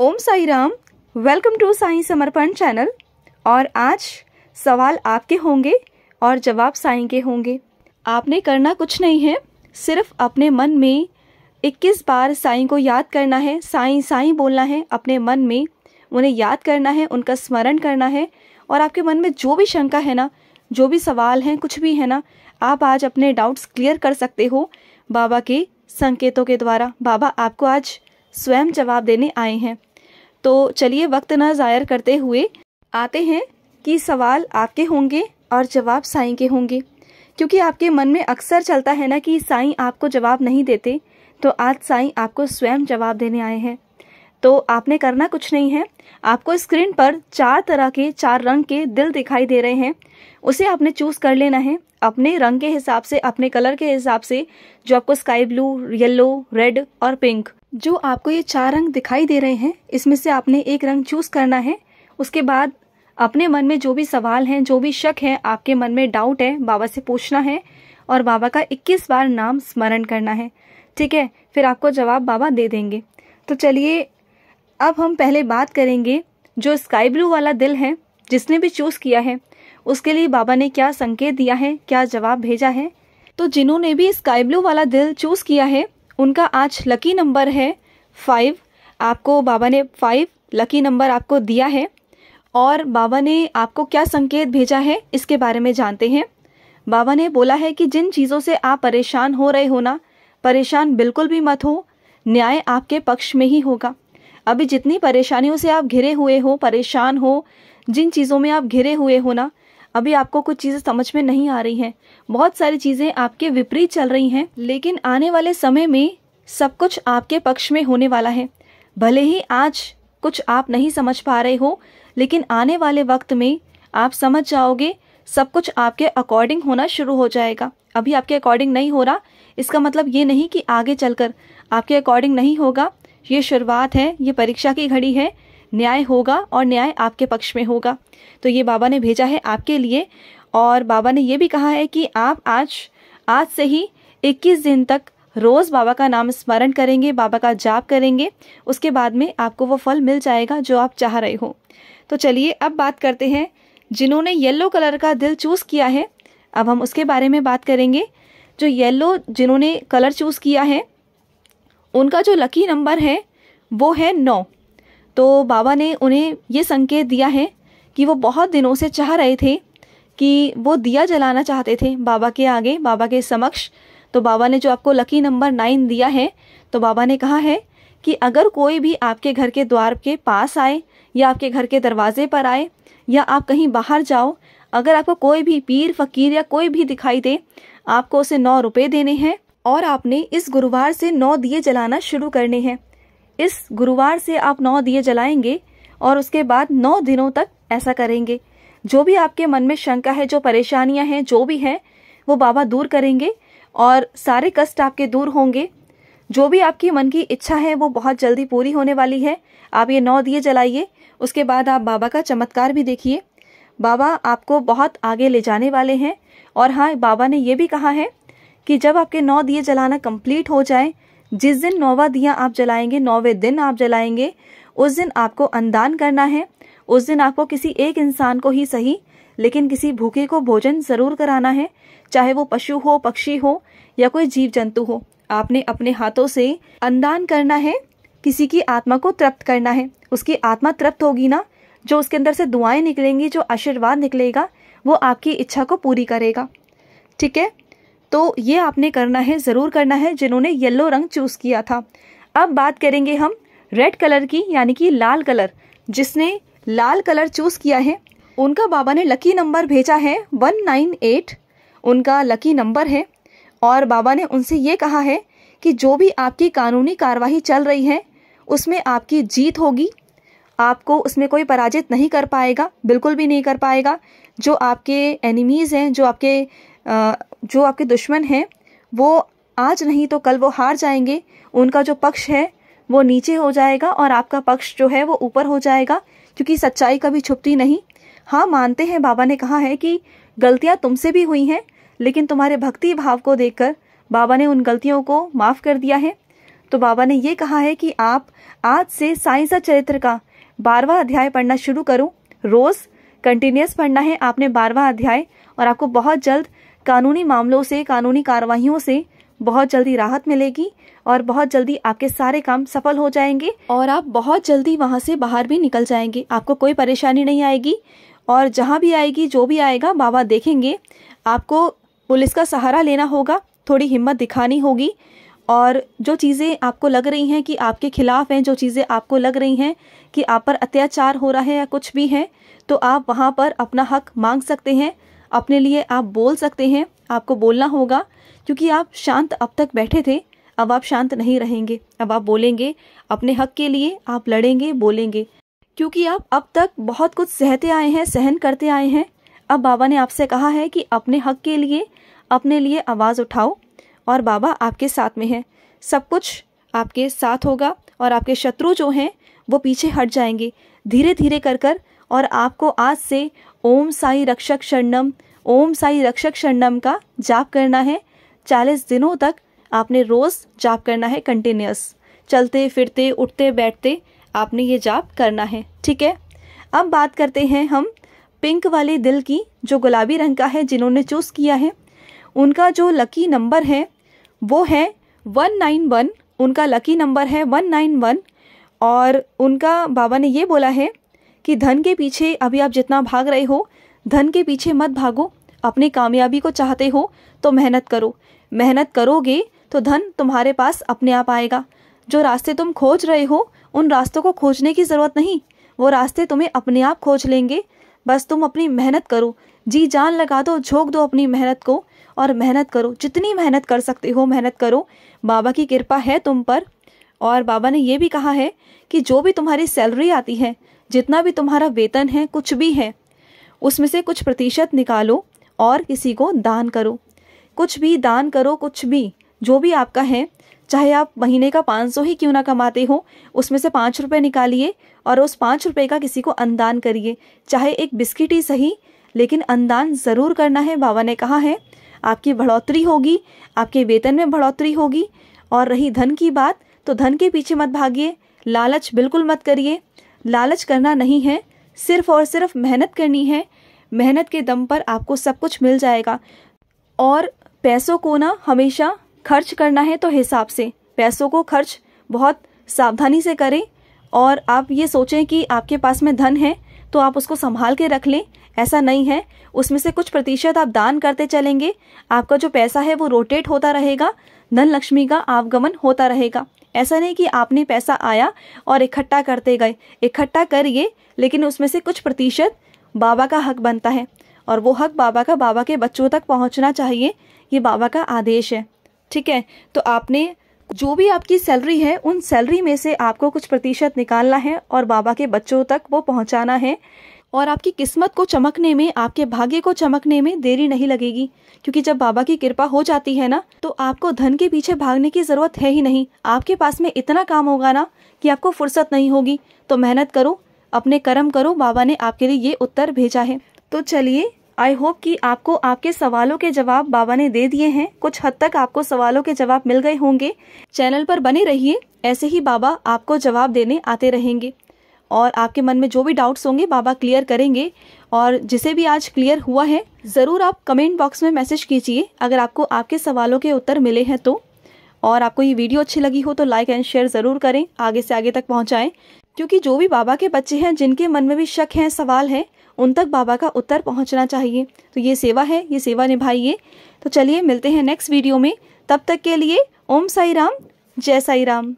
Om Sai Ram welcome to Sai Samarpan channel और आज सवाल आपके होंगे और जवाब साई के होंगे आपने करना कुछ नहीं है सिर्फ अपने मन में 21 बार साई को याद करना है साई साई बोलना है अपने मन में उन्हें याद करना है उनका स्मरण करना है और आपके मन में जो भी शंका है ना जो भी सवाल हैं कुछ भी है ना आप आज अपने डाउट्स क्लियर कर सकते हो बाबा के संकेतों के द्वारा बाबा आपको आज स्वयं जवाब देने आए हैं तो चलिए वक्त ना ज़ायर करते हुए आते हैं कि सवाल आपके होंगे और जवाब साई के होंगे क्योंकि आपके मन में अक्सर चलता है ना कि साई आपको जवाब नहीं देते तो आज साई आपको स्वयं जवाब देने आए हैं तो आपने करना कुछ नहीं है आपको स्क्रीन पर चार तरह के चार रंग के दिल दिखाई दे रहे हैं उसे आपने चूज कर लेना है अपने रंग के हिसाब से अपने कलर के हिसाब से जो आपको स्काई ब्लू येलो रेड और पिंक जो आपको ये चार रंग दिखाई दे रहे हैं इसमें से आपने एक रंग चूज करना है उसके बाद अपने मन में जो भी सवाल हैं जो भी शक है आपके मन में डाउट है बाबा से पूछना है और बाबा का 21 बार नाम स्मरण करना है ठीक है फिर आपको जवाब बाबा दे देंगे तो चलिए अब हम पहले बात करेंगे जो स्काई ब्लू वाला दिल है जिसने भी चूज किया है उसके लिए बाबा ने क्या संकेत दिया है क्या जवाब भेजा है तो जिन्होंने भी स्काई ब्लू वाला दिल चूज किया है उनका आज लकी नंबर है फाइव आपको बाबा ने फाइव लकी नंबर आपको दिया है और बाबा ने आपको क्या संकेत भेजा है इसके बारे में जानते हैं बाबा ने बोला है कि जिन चीज़ों से आप परेशान हो रहे हो ना परेशान बिल्कुल भी मत हो न्याय आपके पक्ष में ही होगा अभी जितनी परेशानियों से आप घिरे हुए हो परेशान हो जिन चीज़ों में आप घिरे हुए हो ना अभी आपको कुछ चीज़ें समझ में नहीं आ रही हैं बहुत सारी चीज़ें आपके विपरीत चल रही हैं लेकिन आने वाले समय में सब कुछ आपके पक्ष में होने वाला है भले ही आज कुछ आप नहीं समझ पा रहे हो लेकिन आने वाले वक्त में आप समझ जाओगे सब कुछ आपके अकॉर्डिंग होना शुरू हो जाएगा अभी आपके अकॉर्डिंग नहीं हो रहा इसका मतलब ये नहीं कि आगे चलकर आपके अकॉर्डिंग नहीं होगा ये शुरुआत है ये परीक्षा की घड़ी है न्याय होगा और न्याय आपके पक्ष में होगा तो ये बाबा ने भेजा है आपके लिए और बाबा ने ये भी कहा है कि आप आज आज से ही 21 दिन तक रोज़ बाबा का नाम स्मरण करेंगे बाबा का जाप करेंगे उसके बाद में आपको वो फल मिल जाएगा जो आप चाह रहे हो तो चलिए अब बात करते हैं जिन्होंने येलो कलर का दिल चूज़ किया है अब हम उसके बारे में बात करेंगे जो येलो जिन्होंने कलर चूज़ किया है उनका जो लकी नंबर है वो है नौ तो बाबा ने उन्हें ये संकेत दिया है कि वो बहुत दिनों से चाह रहे थे कि वो दिया जलाना चाहते थे बाबा के आगे बाबा के समक्ष तो बाबा ने जो आपको लकी नंबर नाइन दिया है तो बाबा ने कहा है कि अगर कोई भी आपके घर के द्वार के पास आए या आपके घर के दरवाजे पर आए या आप कहीं बाहर जाओ अगर आपको कोई भी पीर फकीर या कोई भी दिखाई दे आपको उसे नौ रुपये देने हैं और आपने इस गुरुवार से नौ दिए जलाना शुरू करने हैं इस गुरुवार से आप नौ दिए जलाएंगे और उसके बाद नौ दिनों तक ऐसा करेंगे जो भी आपके मन में शंका है जो परेशानियां हैं जो भी हैं वो बाबा दूर करेंगे और सारे कष्ट आपके दूर होंगे जो भी आपकी मन की इच्छा है वो बहुत जल्दी पूरी होने वाली है आप ये नौ दिए जलाइए उसके बाद आप बाबा का चमत्कार भी देखिए बाबा आपको बहुत आगे ले जाने वाले हैं और हाँ बाबा ने ये भी कहा है कि जब आपके नौ दिए जलाना कंप्लीट हो जाए जिस दिन नौवा दिया आप जलाएंगे नौवे दिन आप जलाएंगे उस दिन आपको अनदान करना है उस दिन आपको किसी एक इंसान को ही सही लेकिन किसी भूखे को भोजन जरूर कराना है चाहे वो पशु हो पक्षी हो या कोई जीव जंतु हो आपने अपने हाथों से अनदान करना है किसी की आत्मा को तृप्त करना है उसकी आत्मा तृप्त होगी ना जो उसके अंदर से दुआएं निकलेंगी जो आशीर्वाद निकलेगा वो आपकी इच्छा को पूरी करेगा ठीक है तो ये आपने करना है ज़रूर करना है जिन्होंने येलो रंग चूज़ किया था अब बात करेंगे हम रेड कलर की यानी कि लाल कलर जिसने लाल कलर चूज़ किया है उनका बाबा ने लकी नंबर भेजा है वन नाइन एट उनका लकी नंबर है और बाबा ने उनसे ये कहा है कि जो भी आपकी कानूनी कार्रवाई चल रही है उसमें आपकी जीत होगी आपको उसमें कोई पराजित नहीं कर पाएगा बिल्कुल भी नहीं कर पाएगा जो आपके एनिमीज़ हैं जो आपके जो आपके दुश्मन हैं वो आज नहीं तो कल वो हार जाएंगे उनका जो पक्ष है वो नीचे हो जाएगा और आपका पक्ष जो है वो ऊपर हो जाएगा क्योंकि सच्चाई कभी छुपती नहीं हाँ मानते हैं बाबा ने कहा है कि गलतियाँ तुमसे भी हुई हैं लेकिन तुम्हारे भक्ति भाव को देखकर बाबा ने उन गलतियों को माफ़ कर दिया है तो बाबा ने ये कहा है कि आप आज से साइंसा चरित्र का बारवा अध्याय पढ़ना शुरू करो रोज़ कंटिन्यूस पढ़ना है आपने बारवा अध्याय और आपको बहुत जल्द कानूनी मामलों से कानूनी कार्रवाइयों से बहुत जल्दी राहत मिलेगी और बहुत जल्दी आपके सारे काम सफल हो जाएंगे और आप बहुत जल्दी वहाँ से बाहर भी निकल जाएंगे आपको कोई परेशानी नहीं आएगी और जहाँ भी आएगी जो भी आएगा बाबा देखेंगे आपको पुलिस का सहारा लेना होगा थोड़ी हिम्मत दिखानी होगी और जो चीज़ें आपको लग रही हैं कि आपके खिलाफ हैं जो चीज़ें आपको लग रही हैं कि आप पर अत्याचार हो रहा है या कुछ भी है तो आप वहाँ पर अपना हक मांग सकते हैं अपने लिए आप बोल सकते हैं आपको बोलना होगा क्योंकि आप शांत अब तक बैठे थे अब आप शांत नहीं रहेंगे अब आप बोलेंगे अपने हक के लिए आप लड़ेंगे बोलेंगे क्योंकि आप अब तक बहुत कुछ सहते आए हैं सहन करते आए हैं अब बाबा ने आपसे कहा है कि अपने हक के लिए अपने लिए आवाज़ उठाओ और बाबा आपके साथ में है सब कुछ आपके साथ होगा और आपके शत्रु जो हैं वो पीछे हट जाएंगे धीरे धीरे कर कर और आपको आज से ओम साई रक्षक शरणम ओम साई रक्षक शरणम का जाप करना है चालीस दिनों तक आपने रोज़ जाप करना है कंटिन्यूस चलते फिरते उठते बैठते आपने ये जाप करना है ठीक है अब बात करते हैं हम पिंक वाले दिल की जो गुलाबी रंग का है जिन्होंने चूज़ किया है उनका जो लकी नंबर है वो है वन नाइन वन उनका लकी नंबर है वन नाइन वन और उनका बाबा ने ये बोला है कि धन के पीछे अभी आप जितना भाग रहे हो धन के पीछे मत भागो अपनी कामयाबी को चाहते हो तो मेहनत करो मेहनत करोगे तो धन तुम्हारे पास अपने आप आएगा जो रास्ते तुम खोज रहे हो उन रास्तों को खोजने की ज़रूरत नहीं वो रास्ते तुम्हें अपने आप खोज लेंगे बस तुम अपनी मेहनत करो जी जान लगा दो झोंक दो अपनी मेहनत को और मेहनत करो जितनी मेहनत कर सकते हो मेहनत करो बाबा की कृपा है तुम पर और बाबा ने यह भी कहा है कि जो भी तुम्हारी सैलरी आती है जितना भी तुम्हारा वेतन है कुछ भी है उसमें से कुछ प्रतिशत निकालो और किसी को दान करो कुछ भी दान करो कुछ भी जो भी आपका है चाहे आप महीने का पाँच सौ ही क्यों ना कमाते हो उसमें से पाँच रुपये निकालिए और उस पाँच रुपये का किसी को अनदान करिए चाहे एक बिस्किट ही सही लेकिन अनदान ज़रूर करना है बाबा ने कहा है आपकी बढ़ोतरी होगी आपके वेतन में बढ़ोतरी होगी और रही धन की बात तो धन के पीछे मत भागिए लालच बिल्कुल मत करिए लालच करना नहीं है सिर्फ और सिर्फ मेहनत करनी है मेहनत के दम पर आपको सब कुछ मिल जाएगा और पैसों को ना हमेशा खर्च करना है तो हिसाब से पैसों को खर्च बहुत सावधानी से करें और आप ये सोचें कि आपके पास में धन है तो आप उसको संभाल के रख लें ऐसा नहीं है उसमें से कुछ प्रतिशत आप दान करते चलेंगे आपका जो पैसा है वो रोटेट होता रहेगा धन लक्ष्मी का आवागमन होता रहेगा ऐसा नहीं कि आपने पैसा आया और इकट्ठा करते गए इकट्ठा करिए लेकिन उसमें से कुछ प्रतिशत बाबा का हक बनता है और वो हक बाबा का बाबा के बच्चों तक पहुंचना चाहिए ये बाबा का आदेश है ठीक है तो आपने जो भी आपकी सैलरी है उन सैलरी में से आपको कुछ प्रतिशत निकालना है और बाबा के बच्चों तक वो पहुंचाना है और आपकी किस्मत को चमकने में आपके भाग्य को चमकने में देरी नहीं लगेगी क्योंकि जब बाबा की कृपा हो जाती है ना तो आपको धन के पीछे भागने की जरूरत है ही नहीं आपके पास में इतना काम होगा ना कि आपको फुर्सत नहीं होगी तो मेहनत करो अपने कर्म करो बाबा ने आपके लिए ये उत्तर भेजा है तो चलिए आई होप कि आपको आपके सवालों के जवाब बाबा ने दे दिए हैं कुछ हद तक आपको सवालों के जवाब मिल गए होंगे चैनल पर बने रहिए ऐसे ही बाबा आपको जवाब देने आते रहेंगे और आपके मन में जो भी डाउट्स होंगे बाबा क्लियर करेंगे और जिसे भी आज क्लियर हुआ है ज़रूर आप कमेंट बॉक्स में मैसेज कीजिए अगर आपको आपके सवालों के उत्तर मिले हैं तो और आपको ये वीडियो अच्छी लगी हो तो लाइक एंड शेयर ज़रूर करें आगे से आगे तक पहुँचाएँ क्योंकि जो भी बाबा के बच्चे हैं जिनके मन में भी शक हैं सवाल हैं उन तक बाबा का उत्तर पहुँचना चाहिए तो ये सेवा है ये सेवा निभाइए तो चलिए मिलते हैं नेक्स्ट वीडियो में तब तक के लिए ओम साई राम जय साई राम